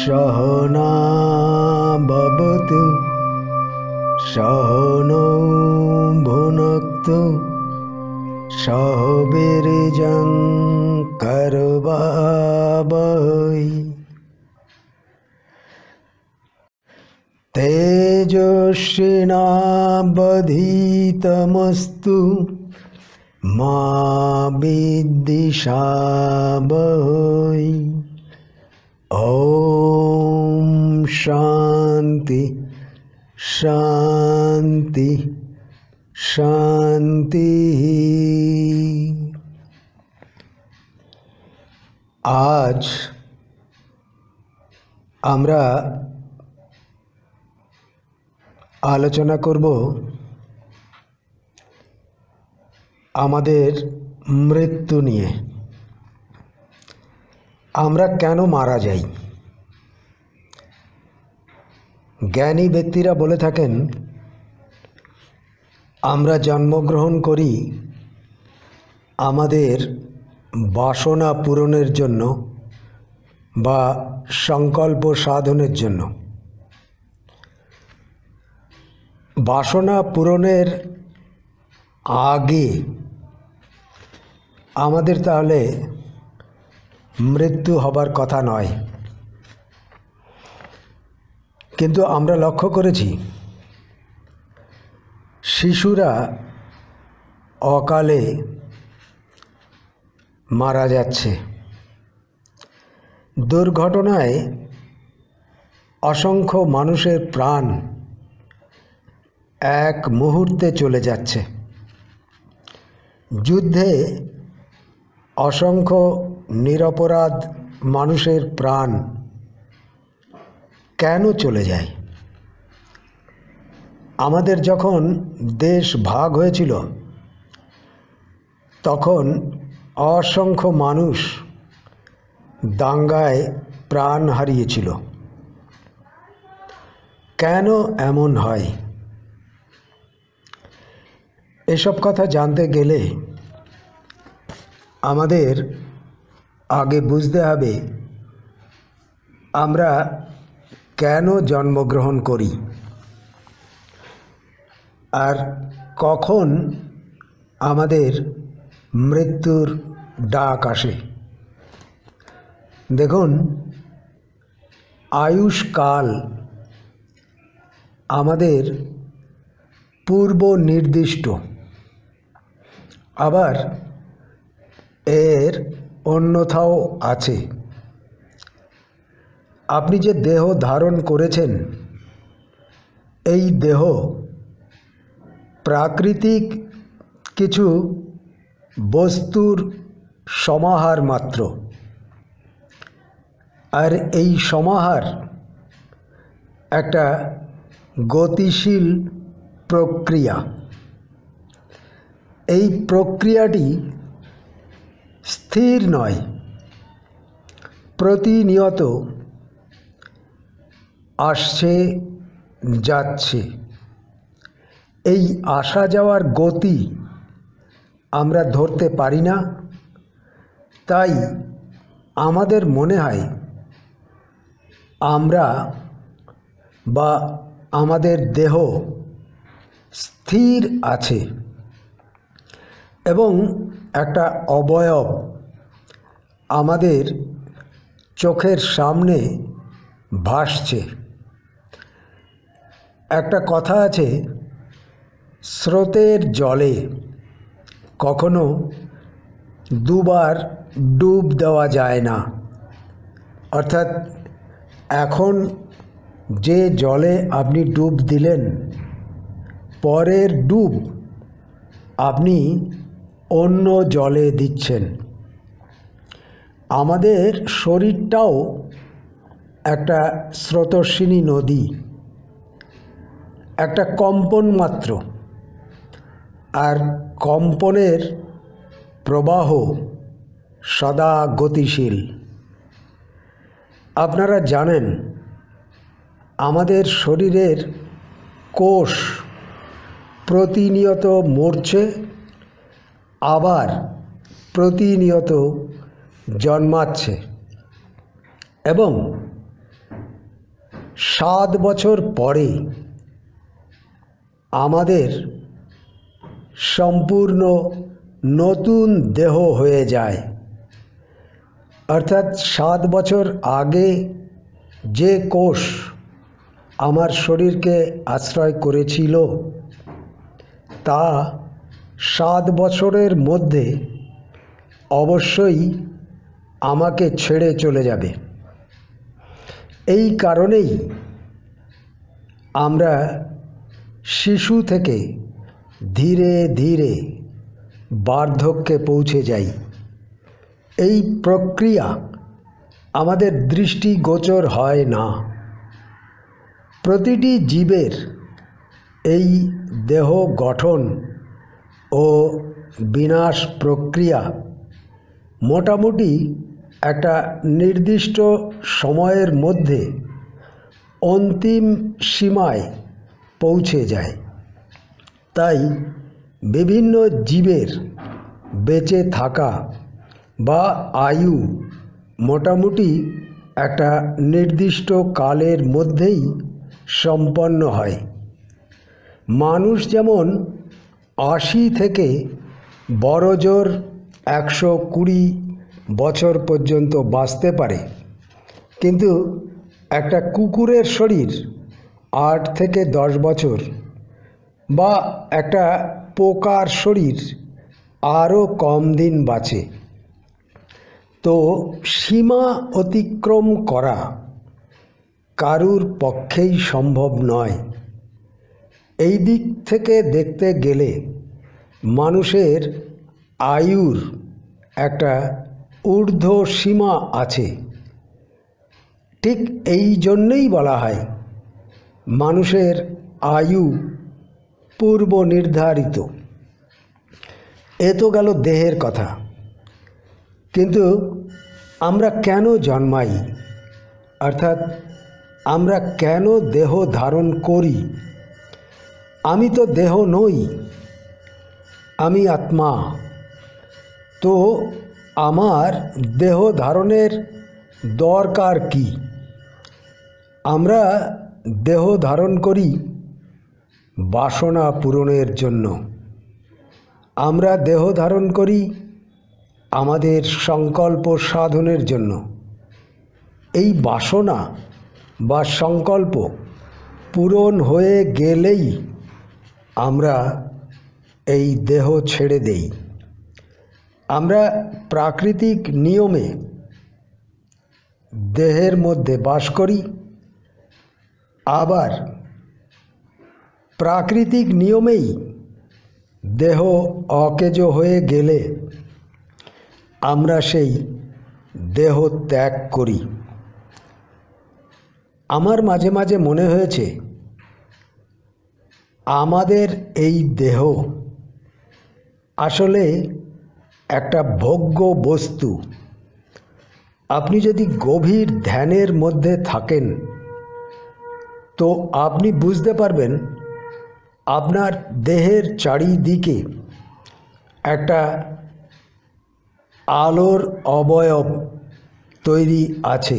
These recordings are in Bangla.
সহনা ভবতু সহন ভুনক্ত সহ বীরজং করবাবৈ तेजस्विनावधीतमस्तु मा দিশাবহৈ ওম শান্তি শান্তি শান্তি আজ আমরা আলোচনা করব আমাদের মৃত্যু নিয়ে আমরা কেন মারা যাই জ্ঞানী ব্যক্তিরা বলে থাকেন আমরা জন্মগ্রহণ করি আমাদের বাসনা পূরণের জন্য বা সংকল্প সাধনের জন্য বাসনা পূরণের আগে আমাদের তাহলে মৃত্যু হবার কথা নয় কিন্তু আমরা লক্ষ্য করেছি শিশুরা অকালে মারা যাচ্ছে দুর্ঘটনায় অসংখ্য মানুষের প্রাণ এক মুহূর্তে চলে যাচ্ছে যুদ্ধে অসংখ্য নিরপরাধ মানুষের প্রাণ কেন চলে যায় আমাদের যখন দেশ ভাগ হয়েছিল তখন অসংখ্য মানুষ দাঙ্গায় প্রাণ হারিয়েছিল কেন এমন হয় এসব কথা জানতে গেলে আমাদের আগে বুঝতে হবে আমরা কেন জন্মগ্রহণ করি আর কখন আমাদের মৃত্যুর ডাক আসে দেখুন আয়ুষকাল আমাদের পূর্ব নির্দিষ্ট আবার এর অন্যথাও আছে আপনি যে দেহ ধারণ করেছেন এই দেহ প্রাকৃতিক কিছু বস্তুর সমাহার মাত্র আর এই সমাহার একটা গতিশীল প্রক্রিয়া এই প্রক্রিয়াটি স্থির নয় প্রতিনিয়ত আসছে যাচ্ছে এই আসা যাওয়ার গতি আমরা ধরতে পারি না তাই আমাদের মনে হয় আমরা বা আমাদের দেহ স্থির আছে এবং একটা অবয়ব আমাদের চোখের সামনে ভাসছে একটা কথা আছে স্রোতের জলে কখনো দুবার ডুব দেওয়া যায় না অর্থাৎ এখন যে জলে আপনি ডুব দিলেন পরের ডুব আপনি অন্য জলে দিচ্ছেন আমাদের শরীরটাও একটা স্রোতস্বিনী নদী একটা কম্পন মাত্র আর কম্পনের প্রবাহ সদা গতিশীল আপনারা জানেন আমাদের শরীরের কোষ প্রতিনিয়ত মরছে আবার প্রতিনিয়ত জন্মাচ্ছে এবং সাত বছর পরে আমাদের সম্পূর্ণ নতুন দেহ হয়ে যায় অর্থাৎ সাত বছর আগে যে কোষ আমার শরীরকে আশ্রয় করেছিল তা সাত বছরের মধ্যে অবশ্যই আমাকে ছেড়ে চলে যাবে এই কারণেই আমরা শিশু থেকে ধীরে ধীরে বার্ধক্যে পৌঁছে যাই এই প্রক্রিয়া আমাদের দৃষ্টিগোচর হয় না প্রতিটি জীবের এই দেহ গঠন ও বিনাশ প্রক্রিয়া মোটামুটি একটা নির্দিষ্ট সময়ের মধ্যে অন্তিম সীমায় পৌঁছে যায় তাই বিভিন্ন জীবের বেঁচে থাকা বা আয়ু মোটামুটি একটা নির্দিষ্ট কালের মধ্যেই সম্পন্ন হয় মানুষ যেমন আশি থেকে বড়জোর একশো কুড়ি বছর পর্যন্ত বাঁচতে পারে কিন্তু একটা কুকুরের শরীর আট থেকে দশ বছর বা একটা পোকার শরীর আরও কম দিন বাঁচে তো সীমা অতিক্রম করা কারুর পক্ষেই সম্ভব নয় এই দিক থেকে দেখতে গেলে মানুষের আয়ুর একটা ঊর্ধ্ব সীমা আছে ঠিক এই জন্যেই বলা হয় মানুষের আয়ু পূর্ব নির্ধারিত এ তো গেল দেহের কথা কিন্তু আমরা কেন জন্মাই অর্থাৎ আমরা কেন দেহ ধারণ করি আমি তো দেহ নই আমি আত্মা তো আমার দেহ ধারণের দরকার কি আমরা দেহ ধারণ করি বাসনা পূরণের জন্য আমরা দেহ ধারণ করি আমাদের সংকল্প সাধনের জন্য এই বাসনা বা সংকল্প পূরণ হয়ে গেলেই আমরা এই দেহ ছেড়ে দেই আমরা প্রাকৃতিক নিয়মে দেহের মধ্যে বাস করি আবার প্রাকৃতিক নিয়মেই দেহ অকেজ হয়ে গেলে আমরা সেই দেহ ত্যাগ করি আমার মাঝে মাঝে মনে হয়েছে আমাদের এই দেহ আসলে একটা ভোগ্য বস্তু আপনি যদি গভীর ধ্যানের মধ্যে থাকেন তো আপনি বুঝতে পারবেন আপনার দেহের চারিদিকে একটা আলোর অবয়ব তৈরি আছে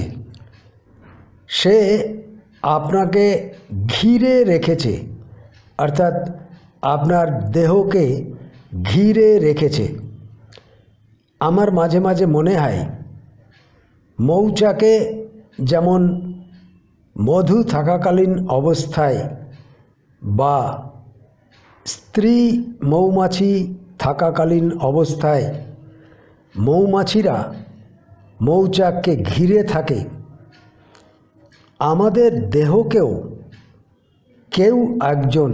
সে আপনাকে ঘিরে রেখেছে অর্থাৎ আপনার দেহকে ঘিরে রেখেছে আমার মাঝে মাঝে মনে হয় মৌচাকে যেমন মধু থাকাকালীন অবস্থায় বা স্ত্রী মৌমাছি থাকাকালীন অবস্থায় মৌমাছিরা মৌচাককে ঘিরে থাকে আমাদের দেহকেও কেউ একজন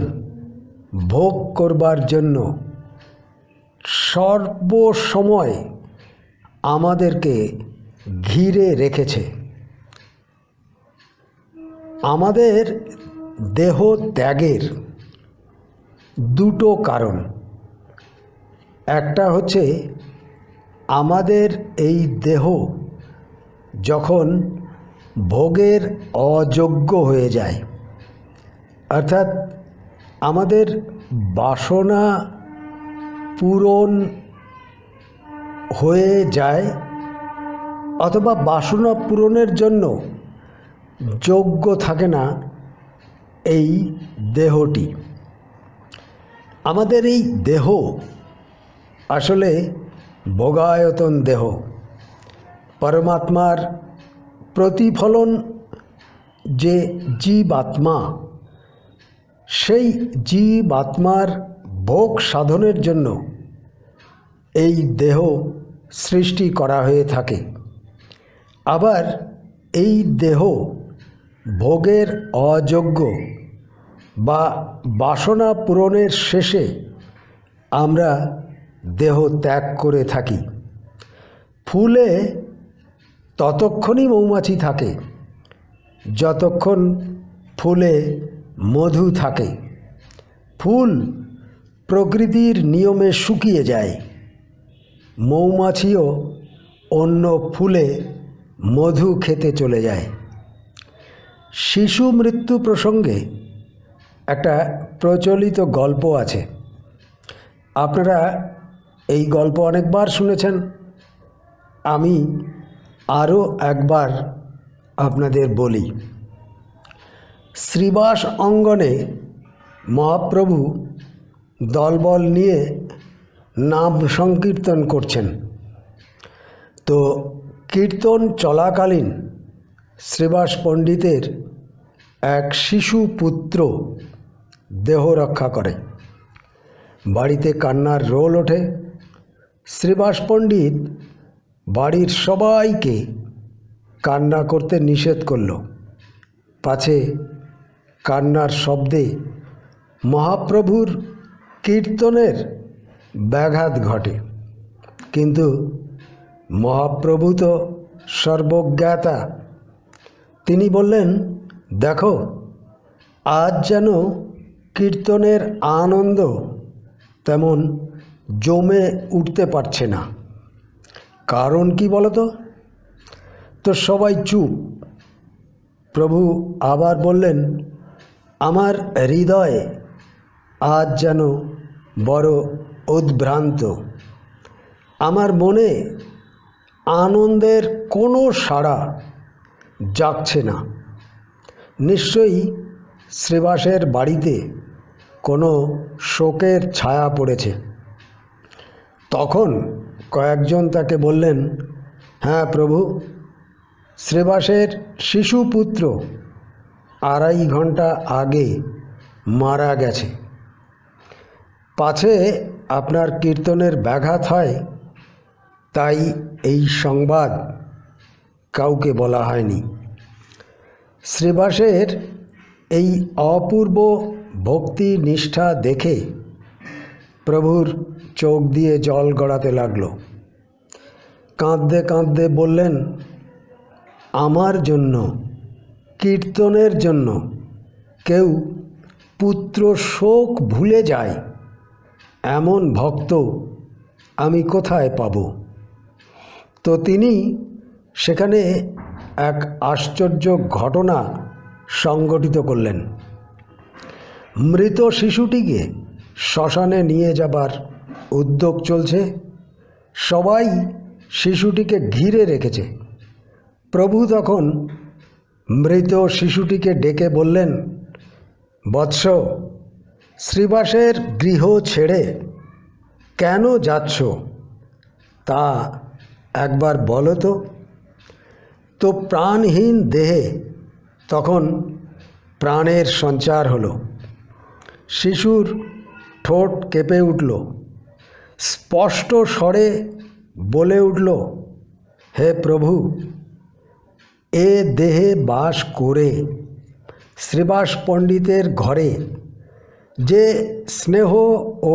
ভোগ করবার জন্য সর্বসময় আমাদেরকে ঘিরে রেখেছে আমাদের দেহ ত্যাগের দুটো কারণ একটা হচ্ছে আমাদের এই দেহ যখন ভোগের অযোগ্য হয়ে যায় অর্থাৎ আমাদের বাসনা পূরণ হয়ে যায় অথবা বাসনা পূরণের জন্য যোগ্য থাকে না এই দেহটি আমাদের এই দেহ আসলে ভোগায়তন দেহ পরমাত্মার প্রতিফলন যে জীবাত্মা সেই জীবাত্মার ভোগ সাধনের জন্য এই দেহ সৃষ্টি করা হয়ে থাকে আবার এই দেহ ভোগের অযোগ্য বা বাসনা পূরণের শেষে আমরা দেহ ত্যাগ করে থাকি ফুলে ততক্ষণই মৌমাছি থাকে যতক্ষণ ফুলে মধু থাকে ফুল প্রকৃতির নিয়মে শুকিয়ে যায় মৌমাছিও অন্য ফুলে মধু খেতে চলে যায় শিশু মৃত্যু প্রসঙ্গে একটা প্রচলিত গল্প আছে আপনারা এই গল্প অনেকবার শুনেছেন আমি আরও একবার আপনাদের বলি শ্রীবাস অঙ্গনে মহাপ্রভু দলবল নিয়ে নাম সংকীর্তন করছেন তো কীর্তন চলাকালীন শ্রীবাস পণ্ডিতের এক শিশু পুত্র দেহ রক্ষা করে বাড়িতে কান্নার রোল ওঠে শ্রীবাস পণ্ডিত বাড়ির সবাইকে কান্না করতে নিষেধ করল পাছে কান্নার শব্দে মহাপ্রভুর কীর্তনের ব্যাঘাত ঘটে কিন্তু মহাপ্রভু তো সর্বজ্ঞাতা তিনি বললেন দেখো আজ যেন কীর্তনের আনন্দ তেমন জমে উঠতে পারছে না কারণ কি বলতো তো সবাই চুপ প্রভু আবার বললেন আমার হৃদয়ে আজ যেন বড় উদ্ভ্রান্ত আমার মনে আনন্দের কোনো সাড়া জাগছে না নিশ্চয়ই শ্রীবাসের বাড়িতে কোনো শোকের ছায়া পড়েছে তখন কয়েকজন তাকে বললেন হ্যাঁ প্রভু শ্রীবাসের শিশুপুত্র আড়াই ঘন্টা আগে মারা গেছে পাছে আপনার কীর্তনের ব্যাঘাত হয় তাই এই সংবাদ কাউকে বলা হয়নি শ্রীবাসের এই অপূর্ব ভক্তি নিষ্ঠা দেখে প্রভুর চোখ দিয়ে জল গড়াতে লাগলো কাঁদতে কাঁদতে বললেন আমার জন্য কীর্তনের জন্য কেউ পুত্র শোক ভুলে যায় এমন ভক্ত আমি কোথায় পাব তো তিনি সেখানে এক আশ্চর্য ঘটনা সংগঠিত করলেন মৃত শিশুটিকে শ্মশানে নিয়ে যাবার উদ্যোগ চলছে সবাই শিশুটিকে ঘিরে রেখেছে প্রভু তখন মৃত শিশুটিকে ডেকে বললেন বৎস শ্রীবাসের গৃহ ছেড়ে কেন যাচ্ছ তা একবার বলো তো তো প্রাণহীন দেহে তখন প্রাণের সঞ্চার হলো শিশুর ঠোঁট কেঁপে উঠল স্পষ্ট স্বরে বলে উঠল হে প্রভু এ দেহে বাস করে শ্রীবাস পণ্ডিতের ঘরে যে স্নেহ ও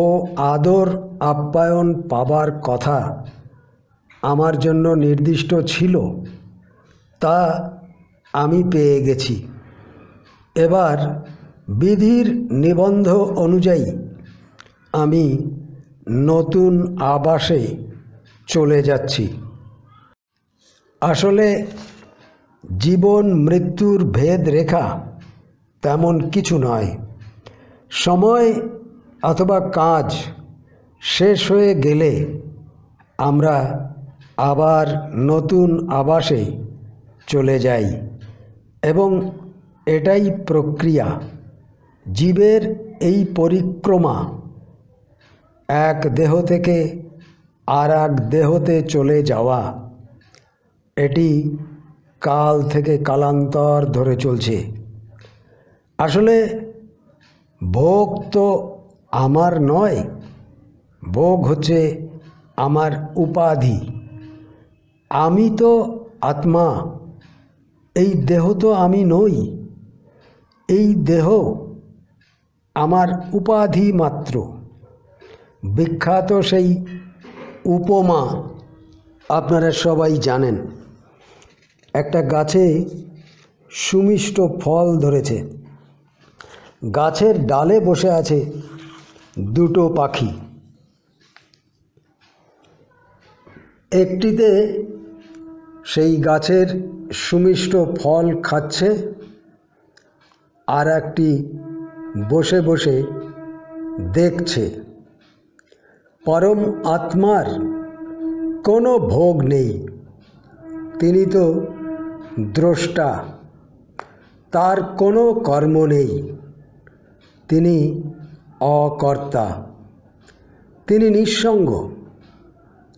আদর আপ্যায়ন পাবার কথা আমার জন্য নির্দিষ্ট ছিল তা আমি পেয়ে গেছি এবার বিধির নিবন্ধ অনুযায়ী আমি নতুন আবাসে চলে যাচ্ছি আসলে জীবন মৃত্যুর ভেদ রেখা তেমন কিছু নয় সময় অথবা কাজ শেষ হয়ে গেলে আমরা আবার নতুন আবাসে চলে যাই এবং এটাই প্রক্রিয়া জীবের এই পরিক্রমা এক দেহ থেকে আর এক দেহতে চলে যাওয়া এটি কাল থেকে কালান্তর ধরে চলছে আসলে ভোগ তো আমার নয় ভোগ হচ্ছে আমার উপাধি আমি তো আত্মা এই দেহ তো আমি নই এই দেহ আমার উপাধি মাত্র বিখ্যাত সেই উপমা আপনারা সবাই জানেন একটা গাছে সুমিষ্ট ফল ধরেছে গাছের ডালে বসে আছে দুটো পাখি একটিতে সেই গাছের সুমিষ্ট ফল খাচ্ছে আর একটি বসে বসে দেখছে পরম আত্মার কোনো ভোগ নেই তিনি তো দ্রষ্টা তার কোনো কর্ম নেই তিনি অকর্তা তিনি নিঃসঙ্গ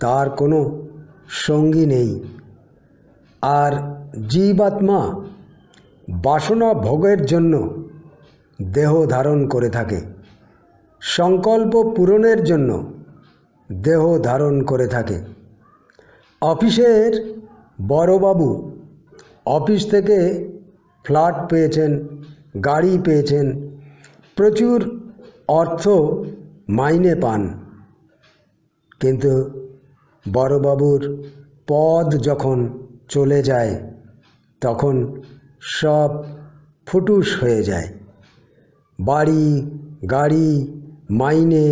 তার কোনো সঙ্গী নেই আর জীবাত্মা বাসনা ভোগের জন্য দেহ ধারণ করে থাকে সংকল্প পূরণের জন্য দেহ ধারণ করে থাকে অফিসের বড়বাবু অফিস থেকে ফ্ল্যাট পেয়েছেন গাড়ি পেয়েছেন প্রচুর অর্থ মাইনে পান কিন্তু বড়বাবুর পদ যখন চলে যায় তখন সব ফুটুস হয়ে যায় বাড়ি গাড়ি মাইনে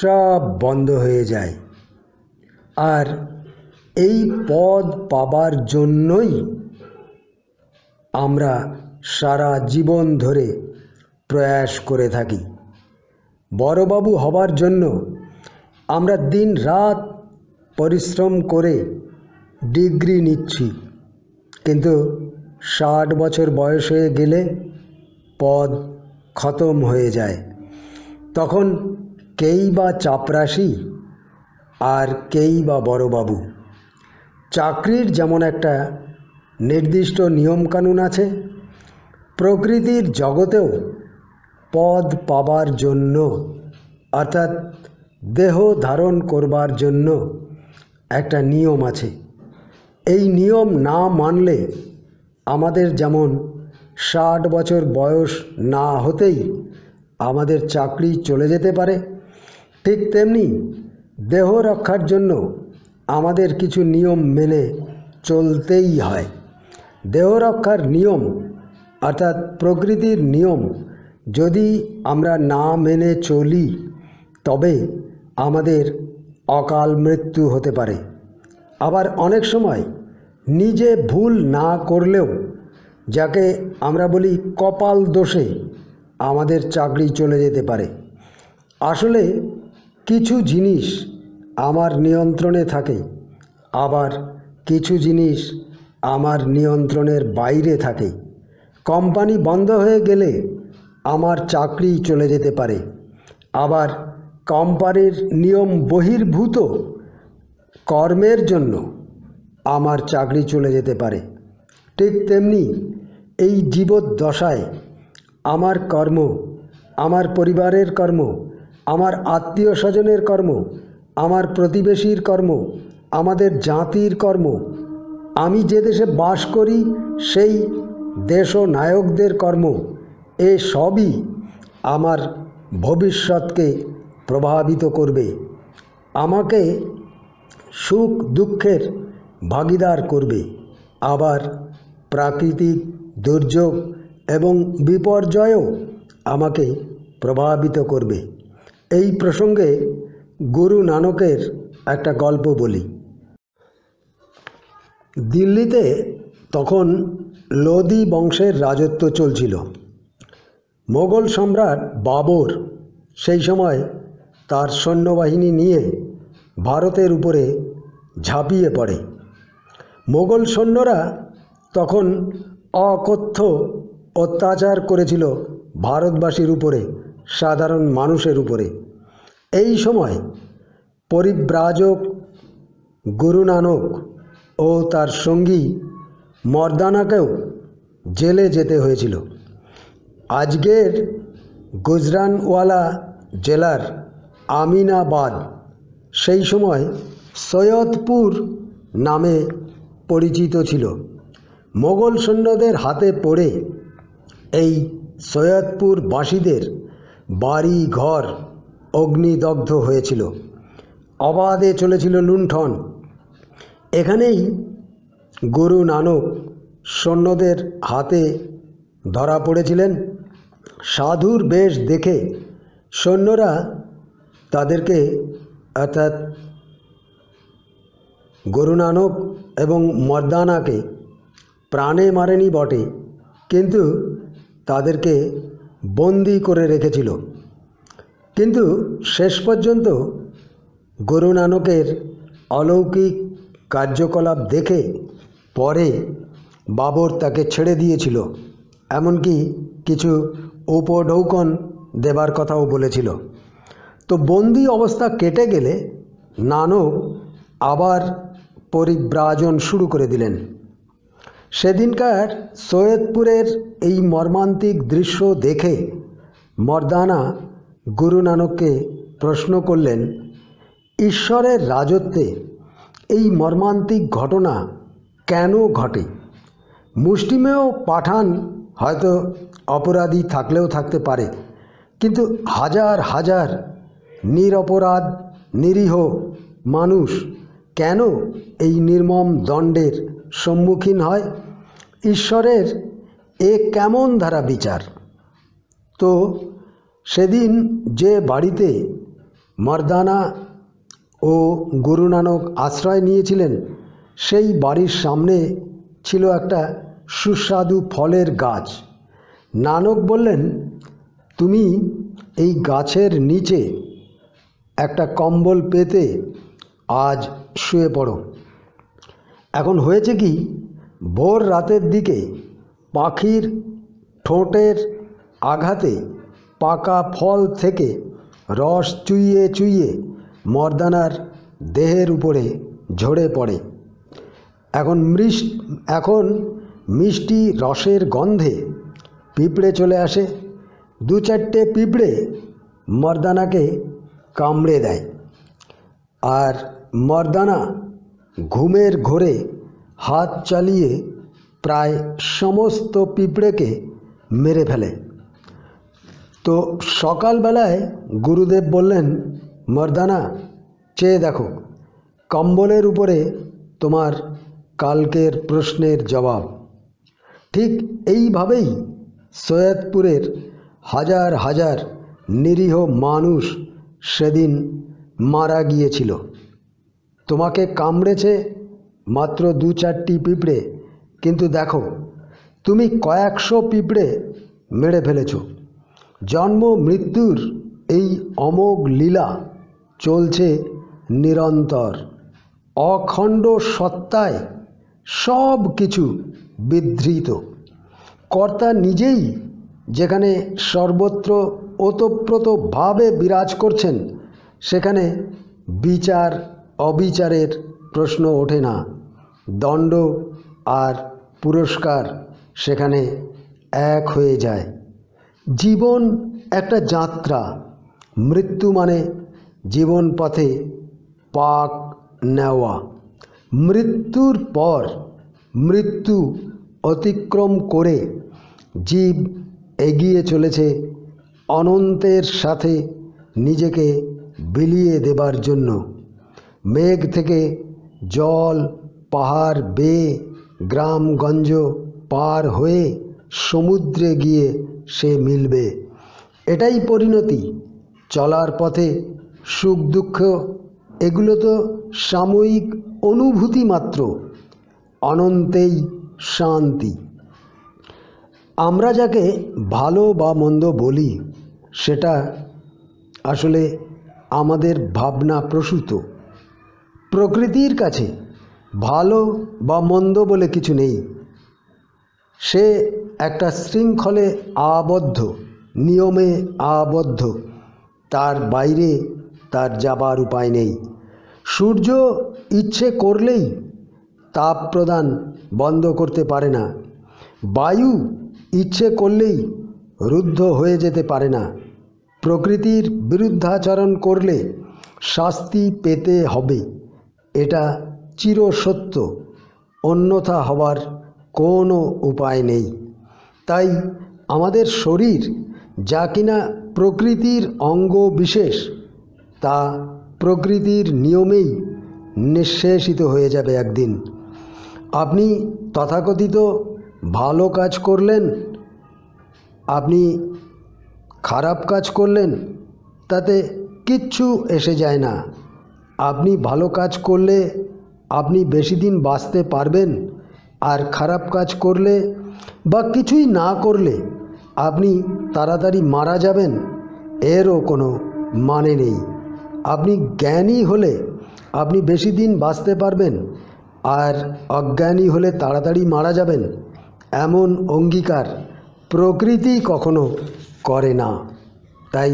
সব বন্ধ হয়ে যায় আর এই পদ পাবার জন্যই আমরা সারা জীবন ধরে প্রয়াস করে থাকি বড়বাবু হবার জন্য আমরা দিন রাত পরিশ্রম করে ডিগ্রি নিচ্ছি কিন্তু ষাট বছর বয়স হয়ে গেলে পদ খতম হয়ে যায় তখন কেই বা চাপরাশি আর কেই বা বড়বাবু চাকরির যেমন একটা নির্দিষ্ট নিয়মকানুন আছে প্রকৃতির জগতেও পদ পাবার জন্য অর্থাৎ দেহ ধারণ করবার জন্য একটা নিয়ম আছে এই নিয়ম না মানলে আমাদের যেমন ষাট বছর বয়স না হতেই আমাদের চাকরি চলে যেতে পারে ঠিক তেমনি দেহ রক্ষার জন্য আমাদের কিছু নিয়ম মেনে চলতেই হয় দেহ রক্ষার নিয়ম অর্থাৎ প্রকৃতির নিয়ম যদি আমরা না মেনে চলি তবে আমাদের অকাল মৃত্যু হতে পারে আবার অনেক সময় নিজে ভুল না করলেও যাকে আমরা বলি কপাল দোষে আমাদের চাকরি চলে যেতে পারে আসলে কিছু জিনিস আমার নিয়ন্ত্রণে থাকে আবার কিছু জিনিস আমার নিয়ন্ত্রণের বাইরে থাকে কোম্পানি বন্ধ হয়ে গেলে আমার চাকরি চলে যেতে পারে আবার কম্পারের নিয়ম বহির্ভূত কর্মের জন্য আমার চাকরি চলে যেতে পারে ঠিক তেমনি এই জীবদ্দশায় আমার কর্ম আমার পরিবারের কর্ম আমার আত্মীয় স্বজনের কর্ম আমার প্রতিবেশীর কর্ম আমাদের জাতির কর্ম আমি যে দেশে বাস করি সেই দেশ ও নায়কদের কর্ম এসবই আমার ভবিষ্যৎকে প্রভাবিত করবে আমাকে সুখ দুঃখের ভাগিদার করবে আবার প্রাকৃতিক দুর্যোগ এবং বিপর্যয়ও আমাকে প্রভাবিত করবে এই প্রসঙ্গে গুরু নানকের একটা গল্প বলি দিল্লিতে তখন লোদি বংশের রাজত্ব চলছিল মোগল সম্রাট বাবর সেই সময় তার সৈন্যবাহিনী নিয়ে ভারতের উপরে ঝাঁপিয়ে পড়ে মোগল সৈন্যরা তখন অকথ্য অত্যাচার করেছিল ভারতবাসীর উপরে সাধারণ মানুষের উপরে এই সময় পরিব্রাজক গুরু নানক ও তার সঙ্গী মর্দানাকেও জেলে যেতে হয়েছিল আজকের গুজরানওয়ালা জেলার আমিনাবাদ সেই সময় সৈয়দপুর নামে পরিচিত ছিল মোগল সৈন্যদের হাতে পড়ে এই সৈয়দপুরবাসীদের বাড়ি ঘর অগ্নিদগ্ধ হয়েছিল অবাধে চলেছিল লুণ্ঠন এখানেই গুরু নানক সৈন্যদের হাতে ধরা পড়েছিলেন সাধুর বেশ দেখে সৈন্যরা তাদেরকে অর্থাৎ গুরু নানক এবং মর্দানাকে প্রাণে মারেনি বটে কিন্তু তাদেরকে বন্দি করে রেখেছিল কিন্তু শেষ পর্যন্ত গুরু নানকের অলৌকিক কার্যকলাপ দেখে পরে বাবর তাকে ছেড়ে দিয়েছিল এমনকি কিছু উপঢৌকন দেবার কথাও বলেছিল তো বন্দি অবস্থা কেটে গেলে নানক আবার পরিব্রাজন শুরু করে দিলেন সেদিনকার সৈয়দপুরের এই মর্মান্তিক দৃশ্য দেখে মর্দানা গুরু নানককে প্রশ্ন করলেন ঈশ্বরের রাজত্বে এই মর্মান্তিক ঘটনা কেন ঘটে মুষ্টিমেয় পাঠান হয়তো অপরাধী থাকলেও থাকতে পারে কিন্তু হাজার হাজার নিরপরাধ নিরীহ মানুষ কেন এই নির্মম দণ্ডের সম্মুখীন হয় ঈশ্বরের এ কেমন ধারা বিচার তো সেদিন যে বাড়িতে মর্দানা ও গুরু নানক আশ্রয় নিয়েছিলেন সেই বাড়ির সামনে ছিল একটা সুস্বাদু ফলের গাছ নানক বললেন তুমি এই গাছের নিচে একটা কম্বল পেতে আজ শুয়ে পড়ো এখন হয়েছে কি ভোর রাতের দিকে পাখির ঠোঁটের আঘাতে পাকা ফল থেকে রস চুইয়ে চুইয়ে মর্দানার দেহের উপরে ঝরে পড়ে এখন মৃষ এখন মিষ্টি রসের গন্ধে পিঁপড়ে চলে আসে দু চারটে পিঁপড়ে মর্দানাকে কামড়ে দেয় আর মর্দানা ঘুমের ঘোরে হাত চালিয়ে প্রায় সমস্ত পিঁপড়েকে মেরে ফেলে তো সকালবেলায় গুরুদেব বললেন মর্দানা চেয়ে দেখো কম্বলের উপরে তোমার কালকের প্রশ্নের জবাব ঠিক এইভাবেই সৈয়দপুরের হাজার হাজার নিরীহ মানুষ সেদিন মারা গিয়েছিল তোমাকে কামড়েছে মাত্র দু চারটি পিঁপড়ে কিন্তু দেখো তুমি কয়েকশো পিঁপড়ে মেরে ফেলেছ জন্ম মৃত্যুর এই অমোঘ লীলা চলছে নিরন্তর অখণ্ড সত্তায় সব কিছু বিধৃত কর্তা নিজেই যেখানে সর্বত্র ওতপ্রোতভাবে বিরাজ করছেন সেখানে বিচার অবিচারের প্রশ্ন ওঠে না দণ্ড আর পুরস্কার সেখানে এক হয়ে যায় জীবন একটা যাত্রা মৃত্যু মানে জীবন পথে পাক নেওয়া মৃত্যুর পর মৃত্যু অতিক্রম করে জীব এগিয়ে চলেছে অনন্তের সাথে নিজেকে বিলিয়ে দেবার জন্য মেঘ থেকে জল পাহাড় বেয়ে গ্রামগঞ্জ পার হয়ে সমুদ্রে গিয়ে সে মিলবে এটাই পরিণতি চলার পথে সুখ দুঃখ এগুলো তো সাময়িক অনুভূতি মাত্র অনন্তেই শান্তি আমরা যাকে ভালো বা মন্দ বলি সেটা আসলে আমাদের ভাবনা প্রসূত প্রকৃতির কাছে ভালো বা মন্দ বলে কিছু নেই সে একটা শৃঙ্খলে আবদ্ধ নিয়মে আবদ্ধ তার বাইরে তার যাবার উপায় নেই সূর্য ইচ্ছে করলেই তাপ প্রদান বন্ধ করতে পারে না বায়ু ইচ্ছে করলেই রুদ্ধ হয়ে যেতে পারে না প্রকৃতির বিরুদ্ধাচরণ করলে শাস্তি পেতে হবে এটা চিরসত্য অন্যথা হবার কোনো উপায় নেই তাই আমাদের শরীর যা কিনা প্রকৃতির অঙ্গ বিশেষ তা প্রকৃতির নিয়মেই নিঃশেষিত হয়ে যাবে একদিন আপনি তথাকথিত ভালো কাজ করলেন আপনি খারাপ কাজ করলেন তাতে কিচ্ছু এসে যায় না আপনি ভালো কাজ করলে আপনি বেশি দিন বাঁচতে পারবেন আর খারাপ কাজ করলে বা কিছুই না করলে আপনি তাড়াতাড়ি মারা যাবেন এরও কোনো মানে নেই আপনি জ্ঞানী হলে আপনি বেশি দিন বাঁচতে পারবেন আর অজ্ঞানী হলে তাড়াতাড়ি মারা যাবেন এমন অঙ্গীকার প্রকৃতি কখনো করে না তাই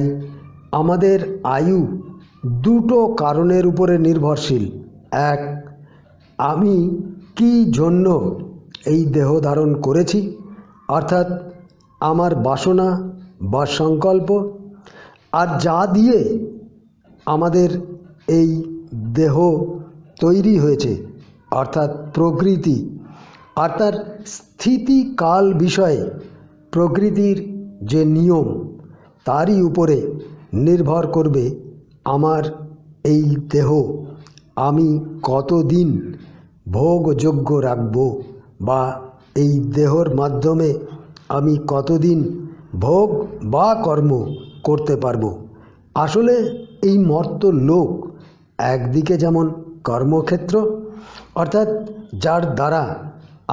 আমাদের আয়ু দুটো কারণের উপরে নির্ভরশীল এক আমি কি জন্য এই দেহ ধারণ করেছি অর্থাৎ আমার বাসনা বা সংকল্প আর যা দিয়ে আমাদের এই দেহ তৈরি হয়েছে অর্থাৎ প্রকৃতি আর তার স্থিতিকাল বিষয়ে প্রকৃতির যে নিয়ম তারই উপরে নির্ভর করবে আমার এই দেহ আমি কতদিন ভোগযোগ্য রাখব বা এই দেহর মাধ্যমে আমি কতদিন ভোগ বা কর্ম করতে পারব আসলে এই মর্ত লোক একদিকে যেমন কর্মক্ষেত্র অর্থাৎ যার দ্বারা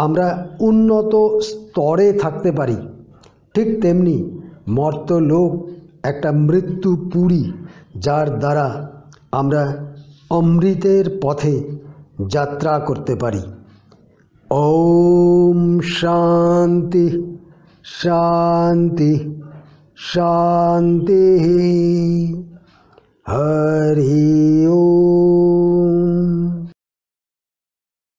আমরা উন্নত স্তরে থাকতে পারি ঠিক তেমনি মর্ত লোক একটা মৃত্যু পুরী যার দ্বারা আমরা অমৃতের পথে যাত্রা করতে পারি ওম শান্তি শান্তি শান্তি হরি ওম